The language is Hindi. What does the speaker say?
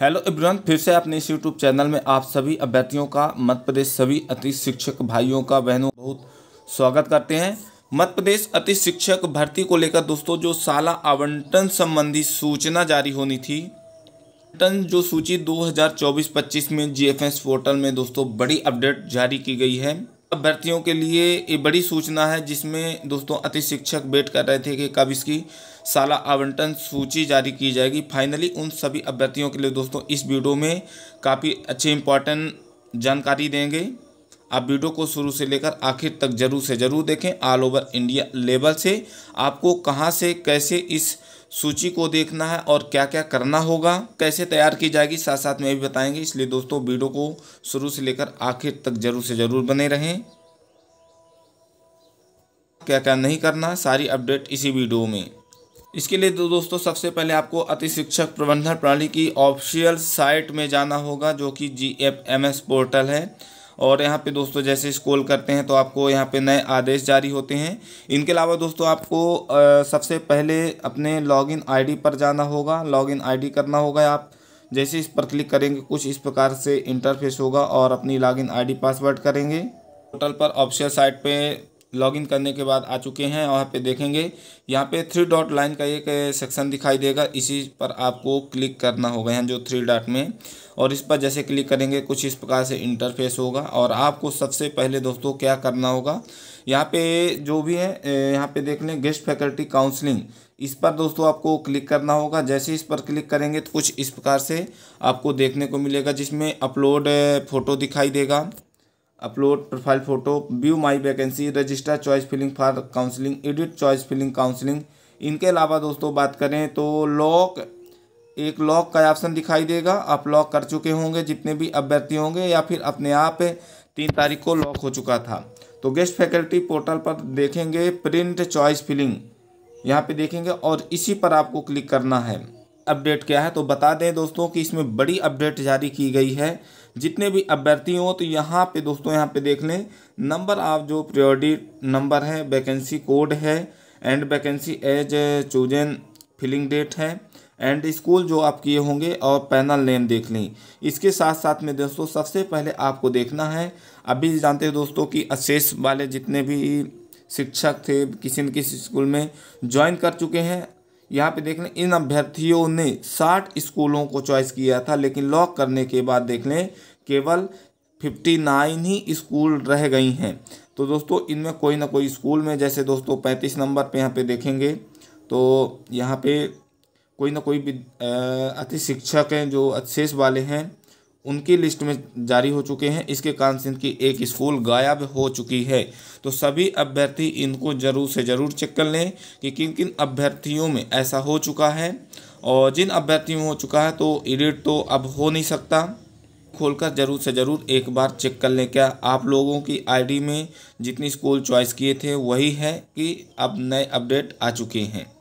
हेलो इब्रांत फिर से अपने इस यूट्यूब चैनल में आप सभी अभ्यर्थियों का मध्य प्रदेश सभी अति शिक्षक भाइयों का बहनों बहुत स्वागत करते हैं मध्य प्रदेश अति शिक्षक भर्ती को लेकर दोस्तों जो साला आवंटन संबंधी सूचना जारी होनी थी टन जो सूची 2024-25 में जीएफएस पोर्टल में दोस्तों बड़ी अपडेट जारी की गई है अभ्यर्थियों के लिए ये बड़ी सूचना है जिसमें दोस्तों अति शिक्षक वेट कर रहे थे कि कब इसकी साला आवंटन सूची जारी की जाएगी फाइनली उन सभी अभ्यर्थियों के लिए दोस्तों इस वीडियो में काफ़ी अच्छे इंपॉर्टेंट जानकारी देंगे आप वीडियो को शुरू से लेकर आखिर तक जरूर से ज़रूर देखें ऑल ओवर इंडिया लेवल से आपको कहाँ से कैसे इस सूची को देखना है और क्या क्या करना होगा कैसे तैयार की जाएगी साथ साथ में भी बताएंगे इसलिए दोस्तों वीडियो को शुरू से लेकर आखिर तक जरूर से ज़रूर बने रहें क्या क्या नहीं करना सारी अपडेट इसी वीडियो में इसके लिए दो दोस्तों सबसे पहले आपको अति शिक्षक प्रबंधन प्रणाली की ऑफिशियल साइट में जाना होगा जो कि G F M S portal है और यहाँ पे दोस्तों जैसे स्क्रॉल करते हैं तो आपको यहाँ पे नए आदेश जारी होते हैं इनके अलावा दोस्तों आपको आ, सबसे पहले अपने लॉगिन आईडी पर जाना होगा लॉगिन आईडी करना होगा आप जैसे इस पर क्लिक करेंगे कुछ इस प्रकार से इंटरफेस होगा और अपनी लॉगिन आईडी पासवर्ड करेंगे पोर्टल पर ऑप्शन साइट पे लॉगिन करने के बाद आ चुके हैं और पे देखेंगे यहाँ पे थ्री डॉट लाइन का एक सेक्शन दिखाई देगा इसी पर आपको क्लिक करना होगा यहाँ जो थ्री डॉट में और इस पर जैसे क्लिक करेंगे कुछ इस प्रकार से इंटरफेस होगा और आपको सबसे पहले दोस्तों क्या करना होगा यहाँ पे जो भी है यहाँ पे देख लें गेस्ट फैकल्टी काउंसलिंग इस पर दोस्तों आपको क्लिक करना होगा जैसे इस पर क्लिक करेंगे तो कुछ इस प्रकार से आपको देखने को मिलेगा जिसमें अपलोड फ़ोटो दिखाई देगा upload profile photo view my vacancy register choice filling for counselling edit choice filling counselling इनके अलावा दोस्तों बात करें तो लॉक एक लॉक का ऑप्शन दिखाई देगा आप लॉक कर चुके होंगे जितने भी अभ्यर्थी होंगे या फिर अपने आप तीन तारीख को लॉक हो चुका था तो गेस्ट फैकल्टी पोर्टल पर देखेंगे प्रिंट चॉइस फिलिंग यहाँ पे देखेंगे और इसी पर आपको क्लिक करना है अपडेट किया है तो बता दें दोस्तों कि इसमें बड़ी अपडेट जारी की गई है जितने भी अभ्यर्थी हों तो यहाँ पे दोस्तों यहाँ पे देख लें नंबर आप जो प्रियोरिटी नंबर है वैकेंसी कोड है and vacancy as chosen filling date है एंड स्कूल जो आप किए होंगे और पैनल नेम देख लें इसके साथ साथ में दोस्तों सबसे पहले आपको देखना है अभी जानते हैं दोस्तों कि अशेष वाले जितने भी शिक्षक थे किसी न किसी स्कूल में ज्वाइन कर चुके हैं यहाँ पे देख लें इन अभ्यर्थियों ने 60 स्कूलों को चॉइस किया था लेकिन लॉक करने के बाद देख लें केवल 59 ही स्कूल रह गई हैं तो दोस्तों इनमें कोई ना कोई स्कूल में जैसे दोस्तों 35 नंबर पे यहाँ पे देखेंगे तो यहाँ पे कोई ना कोई अति शिक्षक हैं जो अतिशेष वाले हैं उनकी लिस्ट में जारी हो चुके हैं इसके कारण सिंध की एक स्कूल गायब हो चुकी है तो सभी अभ्यर्थी इनको ज़रूर से ज़रूर चेक कर लें कि किन किन अभ्यर्थियों में ऐसा हो चुका है और जिन अभ्यर्थियों में हो चुका है तो एडिट तो अब हो नहीं सकता खोलकर ज़रूर से ज़रूर एक बार चेक कर लें क्या आप लोगों की आईडी में जितनी स्कूल चॉइस किए थे वही है कि अब नए अपडेट आ चुके हैं